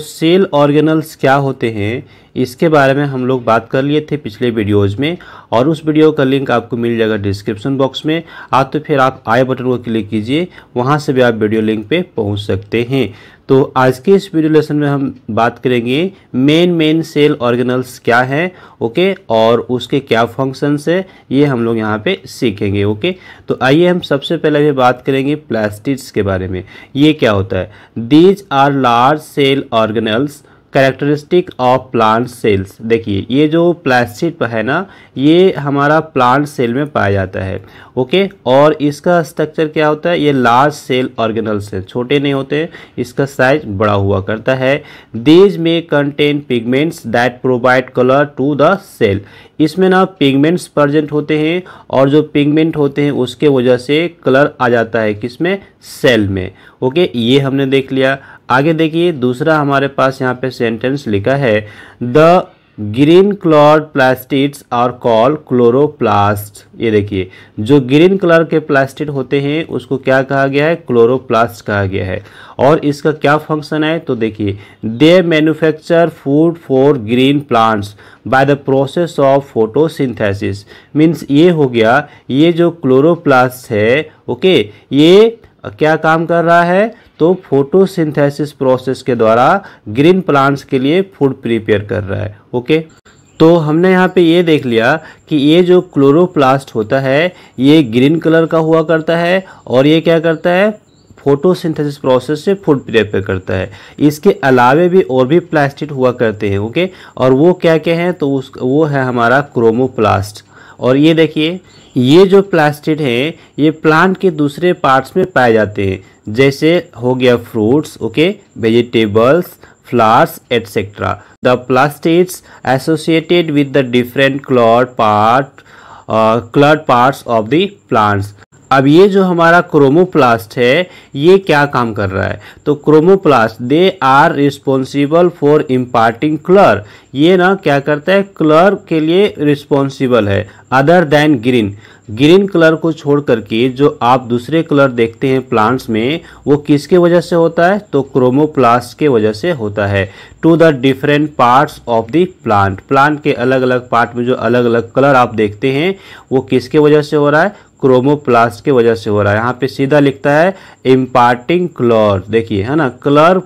Cell organelles क्या होते हैं इसके बारे में हम लोग बात कर लिए थे पिछले वीडियोज़ में और उस वीडियो का लिंक आपको मिल जाएगा डिस्क्रिप्शन बॉक्स में आप तो फिर आप आई बटन को क्लिक कीजिए वहाँ से भी आप वीडियो लिंक पे पहुँच सकते हैं तो आज के इस वीडियो लेसन में हम बात करेंगे मेन मेन सेल ऑर्गेनल्स क्या हैं ओके और उसके क्या फंक्शंस है ये हम लोग यहाँ पे सीखेंगे ओके तो आइए हम सबसे पहले भी बात करेंगे प्लास्टिक्स के बारे में ये क्या होता है these are large cell organelles characteristic of plant cells देखिए ये जो प्लास्टिक है ना ये हमारा प्लांट सेल में पाया जाता है ओके और इसका स्ट्रक्चर क्या होता है ये लार्ज सेल ऑर्गेनल है छोटे नहीं होते इसका साइज बड़ा हुआ करता है दीज में contain pigments that provide colour to the cell इसमें ना पिगमेंट्स प्रजेंट होते हैं और जो पिगमेंट होते हैं उसके वजह से कलर आ जाता है किसमें सेल में ओके ये हमने देख लिया आगे देखिए दूसरा हमारे पास यहाँ पे सेंटेंस लिखा है the green coloured plastids are call chloroplast ये देखिए जो ग्रीन कलर के प्लास्टिड होते हैं उसको क्या कहा गया है क्लोरोप्लास्ट कहा गया है और इसका क्या फंक्शन है तो देखिए they manufacture food for green plants by the process of photosynthesis means ये हो गया ये जो क्लोरोप्लास्ट है ओके ये क्या काम कर रहा है तो फोटोसिंथेसिस प्रोसेस के द्वारा ग्रीन प्लांट्स के लिए फूड प्रिपेयर कर रहा है ओके तो हमने यहाँ पे ये देख लिया कि ये जो क्लोरोप्लास्ट होता है ये ग्रीन कलर का हुआ करता है और ये क्या करता है फोटोसिंथेसिस प्रोसेस से फूड प्रिपेयर करता है इसके अलावे भी और भी प्लास्टिक हुआ करते हैं ओके और वो क्या क्या हैं तो उस वो है हमारा क्रोमोप्लास्ट और ये देखिए ये जो प्लास्टिड है ये प्लांट के दूसरे पार्ट्स में पाए जाते हैं जैसे हो गया fruits okay vegetables flowers etcetera the plastids associated with the different coloured part coloured parts of the plants अब ये जो हमारा क्रोमोप्लास्ट है ये क्या काम कर रहा है तो chromoplast they are responsible for imparting colour ये ना क्या करता है क्लर के लिए रिस्पॉन्सिबल है other than green green colour को छोड़ करके जो आप दूसरे कलर देखते हैं प्लांट्स में वो किसके वजह से होता है तो क्रोमोप्लास्ट के वजह से होता है to the different parts of the plant plant के अलग अलग पार्ट में जो अलग अलग कलर आप देखते हैं वो किसके वजह से हो रहा है क्रोमोप्लास्ट की वजह से हो रहा है यहाँ पे सीधा लिखता है इम्पार्टिंग क्लोर देखिए है ना कलर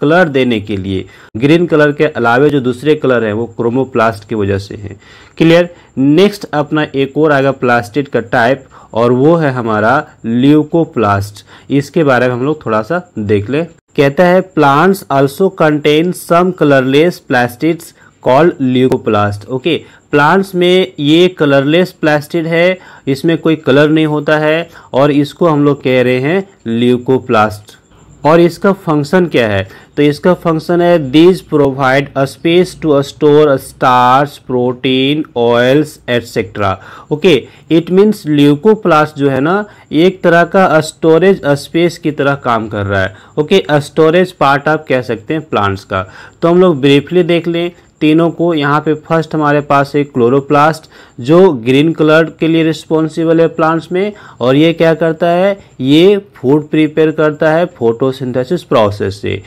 कलर देने के लिए ग्रीन कलर के अलावे जो दूसरे कलर है वो क्रोमोप्लास्ट की वजह से है क्लियर नेक्स्ट अपना एक और आएगा प्लास्टिक का टाइप और वो है हमारा ल्यूकोप्लास्ट इसके बारे में हम लोग थोड़ा सा देख ले कहता है plants also contain some colourless plastic call leucoplast okay plants में ये कलरलेस प्लास्टिड है इसमें कोई कलर नहीं होता है और इसको हम लोग कह रहे हैं ल्यूकोप्लास्ट और इसका फंक्शन क्या है तो इसका फंक्शन है this provide a space to store starch protein oils etcetera okay it means leucoplast जो है ना एक तरह का स्टोरेज स्पेस की तरह काम कर रहा है ओके स्टोरेज पार्ट आप कह सकते हैं प्लांट्स का तो हम लोग ब्रीफली देख लें तीनों को यहाँ पे फर्स्ट हमारे पास है क्लोरोप्लास्ट जो ग्रीन कलर के लिए रिस्पॉन्सिबल है प्लांट्स में और ये क्या करता है ये फूड प्रिपेयर करता है फोटोसिंथेसिस प्रोसेस से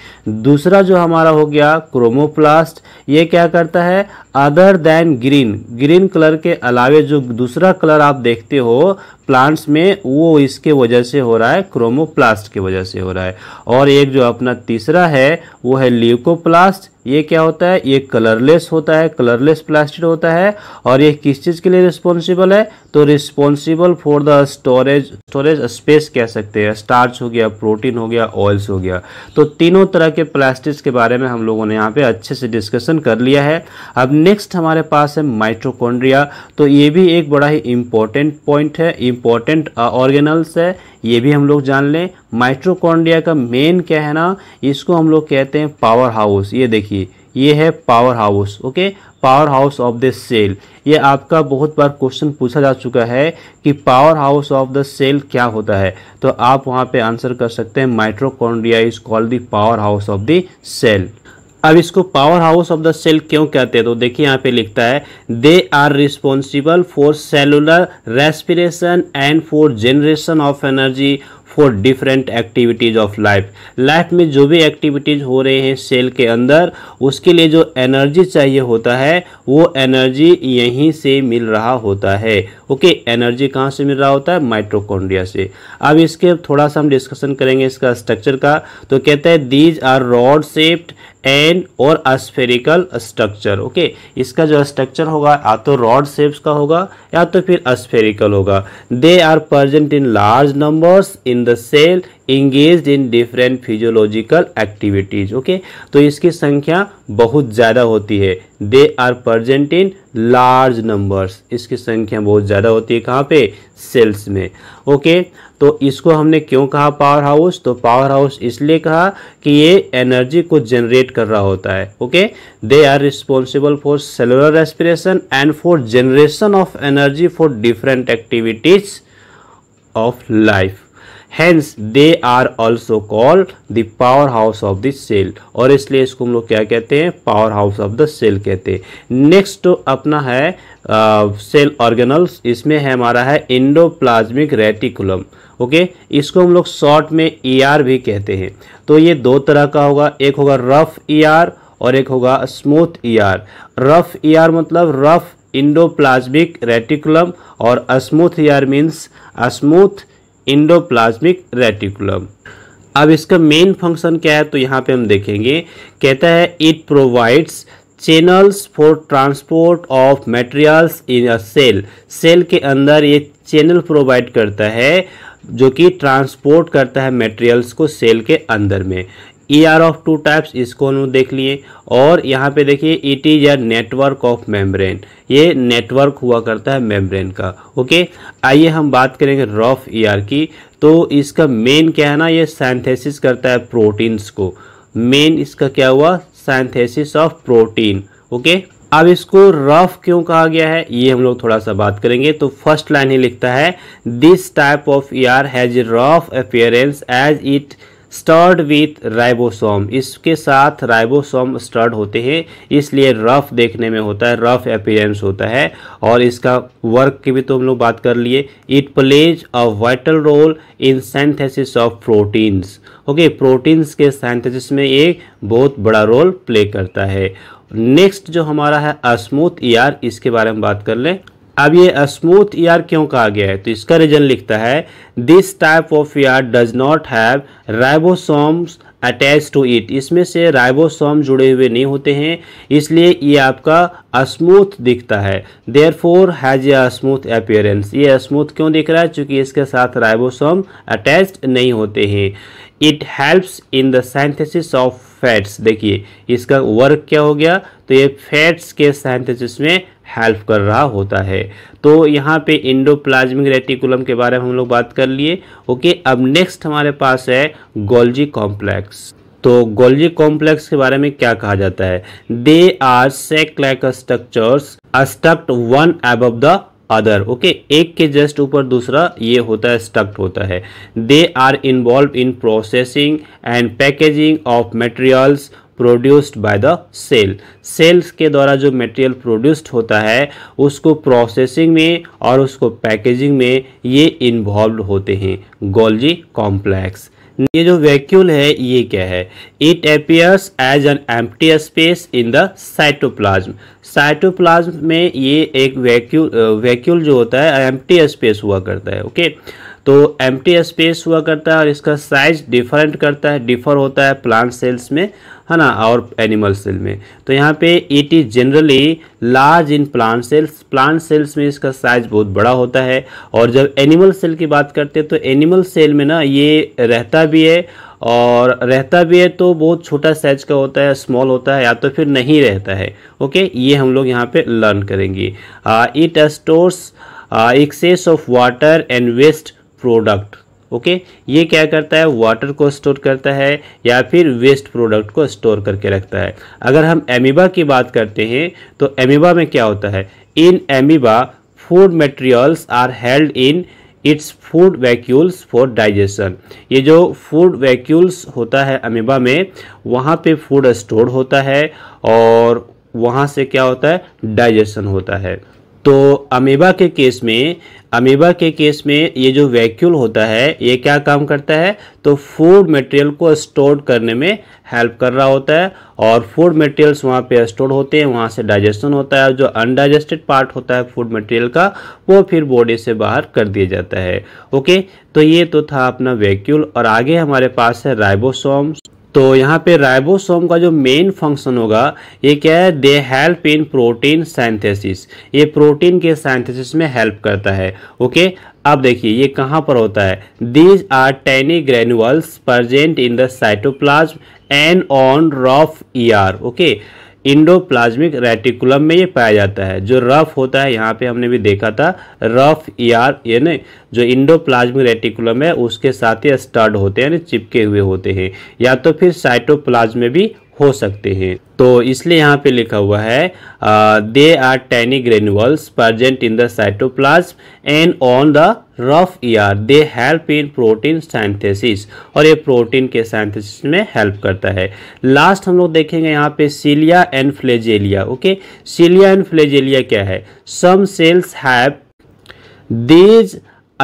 दूसरा जो हमारा हो गया क्रोमोप्लास्ट ये क्या करता है other than green green colour के अलावे जो दूसरा कलर आप देखते हो प्लांट्स में वो इसके वजह से हो रहा है क्रोमोप्लास्ट की वजह से हो रहा है और एक जो अपना तीसरा है वो है ल्यूकोप्लास्ट ये क्या होता है ये कलरलेस होता है कलरलेस प्लास्टिड होता है और ये किस चीज़ के लिए रिस्पॉन्सिबल है तो responsible for the storage storage space कह सकते हैं स्टार्च हो गया प्रोटीन हो गया ऑयल्स हो गया तो तीनों तरह के प्लास्टिक्स के बारे में हम लोगों ने यहाँ पे अच्छे से डिस्कशन कर लिया है अब नेक्स्ट हमारे पास है माइट्रोकोन्ड्रिया तो ये भी एक बड़ा ही इम्पोर्टेंट पॉइंट है इम्पोर्टेंट ऑर्गेनल्स uh, है ये भी हम लोग जान लें माइट्रोकोन्ड्रिया का मेन क्या है ना इसको हम लोग कहते हैं पावर हाउस ये देखिए ये है powerhouse okay powerhouse of the cell ये आपका बहुत बार क्वेश्चन पूछा जा चुका है कि powerhouse of the cell क्या होता है तो आप वहाँ पे आंसर कर सकते हैं mitochondria is called the powerhouse of the cell अब इसको powerhouse of the cell क्यों कहते हैं तो देखिए यहाँ पे लिखता है they are responsible for cellular respiration and for generation of energy for different activities of life life में जो भी एक्टिविटीज़ हो रहे हैं सेल के अंदर उसके लिए जो एनर्जी चाहिए होता है वो एनर्जी यहीं से मिल रहा होता है ओके एनर्जी कहाँ से मिल रहा होता है माइट्रोकोन्ड्रिया से अब इसके थोड़ा सा हम डिस्कशन करेंगे इसका स्ट्रक्चर का तो कहते हैं these are rod shaped and और अस्फेरिकल स्ट्रक्चर ओके इसका जो स्ट्रक्चर होगा या तो रॉड शेप्स का होगा या तो फिर अस्फेरिकल होगा they are present in large numbers in the cell engage in different physiological activities okay तो इसकी संख्या बहुत ज़्यादा होती है they are present in large numbers इसकी संख्या बहुत ज़्यादा होती है कहाँ पे सेल्स में ओके okay? तो इसको हमने क्यों कहा पावर हाउस तो पावर हाउस इसलिए कहा कि ये एनर्जी को जनरेट कर रहा होता है okay they are responsible for cellular respiration and for generation of energy for different activities of life hence they are also call the powerhouse of the cell और इसलिए इसको हम लोग क्या कहते हैं powerhouse of the cell कहते हैं नेक्स्ट तो अपना है सेल ऑर्गेनल्स इसमें है हमारा है इंडोप्लाज्मिक रेटिकुलम ओके इसको हम लोग शॉर्ट में ई e आर भी कहते हैं तो ये दो तरह का होगा एक होगा रफ ई आर और एक होगा smooth ER rough E R मतलब रफ इंडोप्लाज्मिक रेटिकुलम और smooth R means smooth endoplasmic reticulum अब इसका मेन फंक्शन क्या है तो यहाँ पे हम देखेंगे कहता है it provides channels for transport of materials in a cell cell के अंदर ये चैनल प्रोवाइड करता है जो कि ट्रांसपोर्ट करता है मटेरियल्स को सेल के अंदर में E R of two types इसको हम देख लिए और यहाँ पे देखिए it is a network of membrane ये नेटवर्क हुआ करता है मेम्ब्रेन का ओके आइए हम बात करेंगे रफ ई ER की तो इसका मेन क्या है ना ये सैंथेसिस करता है प्रोटीन्स को मेन इसका क्या हुआ सैंथेसिस ऑफ प्रोटीन ओके अब इसको रफ क्यों कहा गया है ये हम लोग थोड़ा सा बात करेंगे तो फर्स्ट लाइन ही लिखता है this type of R has rough appearance as it studded with ribosome इसके साथ राइबोसोम स्टर्ड होते हैं इसलिए रफ देखने में होता है रफ अपीयरेंस होता है और इसका वर्क की भी तो हम लोग बात कर लिए it plays a vital role in synthesis of proteins okay proteins के सेंथेसिस में एक बहुत बड़ा रोल प्ले करता है नेक्स्ट जो हमारा है अस्मूथ ईआर इसके बारे में बात कर लें अब ये स्मूथ ईयर क्यों कहा गया है तो इसका रीजन लिखता है this type of ER does not have ribosomes attach to it इसमें से राइबोसोम जुड़े हुए नहीं होते हैं इसलिए ये आपका स्मूथ दिखता है therefore has a smooth appearance ये स्मूथ क्यों दिख रहा है क्योंकि इसके साथ राइबोसोम अटैच नहीं होते हैं it helps in the synthesis of fats देखिए इसका वर्क क्या हो गया तो ये फैट्स के साइंथेसिस में हेल्प कर रहा होता है तो यहाँ पे इंडोप्लाज्मिक रेटिकुलम के बारे में हम लोग बात कर लिए ओके अब नेक्स्ट हमारे पास है गोल्जी कॉम्प्लेक्स तो गोल्जी कॉम्प्लेक्स के बारे में क्या कहा जाता है they are sac like structures stacked one above the other okay एक के जस्ट ऊपर दूसरा ये होता है स्टक्ट होता है they are involve in processing and packaging of materials produced by the cell cells के द्वारा जो मटेरियल प्रोड्यूस्ड होता है उसको प्रोसेसिंग में और उसको पैकेजिंग में ये इन्वॉल्व होते हैं गोल्जी कॉम्प्लेक्स ये जो वैक्यूल है ये क्या है it appears as an empty space in the cytoplasm cytoplasm में ये एक वैक्यूल वैक्यूल जो होता है एम्प्टी स्पेस हुआ करता है ओके okay? तो एम स्पेस हुआ करता है और इसका साइज डिफरेंट करता है डिफर होता है प्लांट सेल्स में है ना और एनिमल सेल में तो यहाँ पे it is generally large in plant cells plant cells में इसका साइज बहुत बड़ा होता है और जब एनिमल सेल की बात करते हैं तो एनिमल सेल में ना ये रहता भी है और रहता भी है तो बहुत छोटा साइज का होता है स्मॉल होता है या तो फिर नहीं रहता है ओके ये हम लोग यहाँ पे लर्न करेंगे it stores excess of water and waste product okay ये क्या करता है वाटर को स्टोर करता है या फिर वेस्ट प्रोडक्ट को स्टोर करके रखता है अगर हम एमिबा की बात करते हैं तो एमिबा में क्या होता है in amoeba food materials are held in its food vacuoles for digestion ये जो फूड वैक्यूल्स होता है अमीबा में वहाँ पे फूड स्टोर होता है और वहाँ से क्या होता है डाइजेशन होता है तो अमीबा के केस में अमीबा के केस में ये जो वैक्यूल होता है ये क्या काम करता है तो फूड मटेरियल को स्टोर करने में हेल्प कर रहा होता है और फूड मटेरियल्स वहाँ पे स्टोर होते हैं वहाँ से डाइजेशन होता है और जो अनडाइजेस्टेड पार्ट होता है फूड मटेरियल का वो फिर बॉडी से बाहर कर दिया जाता है ओके तो ये तो था अपना वैक्यूल और आगे हमारे पास है राइबोसोम्स तो यहाँ पे राइबोसोम का जो मेन फंक्शन होगा ये क्या है they help in protein synthesis ये प्रोटीन के साइंथेसिस में हेल्प करता है ओके अब देखिए ये कहाँ पर होता है these are tiny granules present in the cytoplasm and on rough ER okay endoplasmic reticulum में ये पाया जाता है जो रफ होता है यहाँ पे हमने भी देखा था रफ ये यानी जो इंडोप्लाज्मिक रेटिकुलम है उसके साथ ही स्टर्ड होते हैं यानी चिपके हुए होते हैं या तो फिर साइटोप्लाज्म में भी हो सकते हैं तो इसलिए यहाँ पे लिखा हुआ है they are tiny granules present in the cytoplasm and on the rough ER they help in protein synthesis और ये प्रोटीन के साइंथेसिस में हेल्प करता है लास्ट हम लोग देखेंगे यहाँ पे cilia and flagella okay cilia and flagella क्या है some cells have these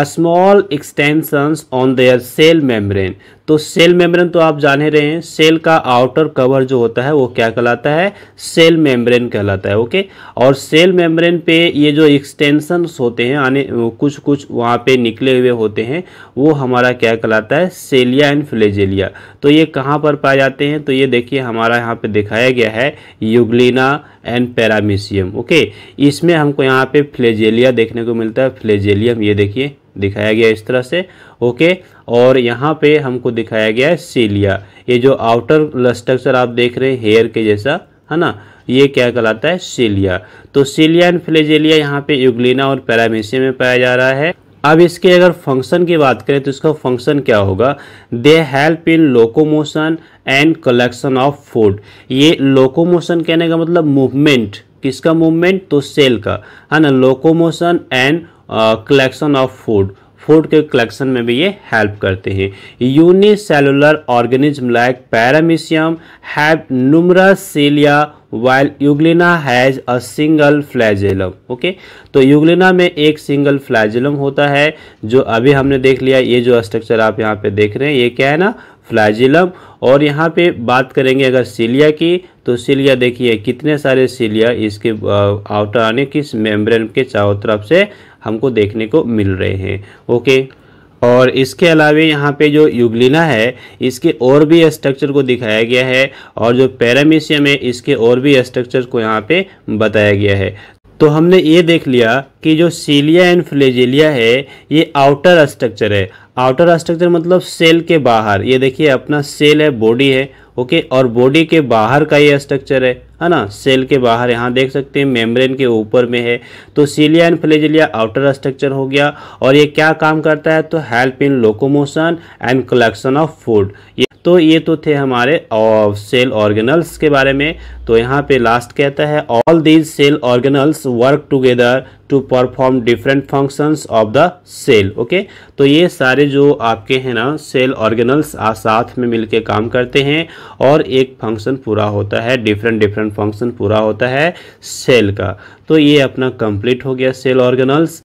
small extensions on their cell membrane तो सेल मेम्ब्रेन तो आप जान ही रहे हैं सेल का आउटर कवर जो होता है वो क्या कहलाता है सेल मेम्ब्रेन कहलाता है ओके और सेल मेम्ब्रेन पे ये जो एक्सटेंशंस होते हैं आने कुछ कुछ वहाँ पे निकले हुए होते हैं वो हमारा क्या कहलाता है सेलिया एंड फ्लेजेलिया तो ये कहाँ पर पाए जाते हैं तो ये देखिए हमारा यहाँ पर दिखाया गया है युगलिना एंड पैरामीशियम ओके इसमें हमको यहाँ पर फ्लेजेलिया देखने को मिलता है फ्लेजेलियम ये देखिए दिखाया गया इस तरह से ओके और यहाँ पे हमको दिखाया गया है सीलिया ये जो आउटर स्ट्रक्चर आप देख रहे हैं हेयर के जैसा है ना ये क्या कहलाता है सीलिया तो सीलिया एंड फ्लेजेलिया यहाँ पे युगलिना और पैरामीसिया में पाया जा रहा है अब इसके अगर फंक्शन की बात करें तो इसका फंक्शन क्या होगा they help in locomotion and collection of food ये लोकोमोशन कहने का मतलब मूवमेंट किसका मूवमेंट तो सेल का है ना locomotion and collection of food food के कलेक्शन में भी ये हेल्प करते हैं unicellular organism like paramecium have numerous cilia while euglena has a single flagellum okay तो यूगलिना में एक सिंगल फ्लैजेलम होता है जो अभी हमने देख लिया ये जो स्ट्रक्चर आप यहाँ पे देख रहे हैं ये क्या है ना फ्लैजिलम और यहाँ पे बात करेंगे अगर सीलिया की तो सीलिया देखिए कितने सारे सीलिया इसके आउटर आने किस मेम्ब्रेन के चारों तरफ से हमको देखने को मिल रहे हैं ओके और इसके अलावा यहाँ पे जो युगलिना है इसके और भी स्ट्रक्चर को दिखाया गया है और जो पैरामीशियम है इसके और भी स्ट्रक्चर को यहाँ पे बताया गया है तो हमने ये देख लिया कि जो सीलिया एंड फ्लेजिलिया है ये आउटर स्ट्रक्चर है आउटर स्ट्रक्चर मतलब सेल के बाहर ये देखिए अपना सेल है बॉडी है ओके और बॉडी के बाहर का ये स्ट्रक्चर है है ना सेल के बाहर यहाँ देख सकते हैं मेम्ब्रेन के ऊपर में है तो cilia and flagella outer structure हो गया और ये क्या काम करता है तो help in locomotion and collection of food ये तो ये तो थे हमारे सेल ऑर्गेनल्स के बारे में तो यहाँ पे लास्ट कहता है all these cell organelles work together to perform different functions of the cell okay तो ये सारे जो आपके हैं ना सेल ऑर्गेनल्स साथ में मिलके काम करते हैं और एक फंक्शन पूरा होता है डिफरेंट डिफरेंट फंक्शन पूरा होता है सेल का तो ये अपना कंप्लीट हो गया सेल ऑर्गेनल्स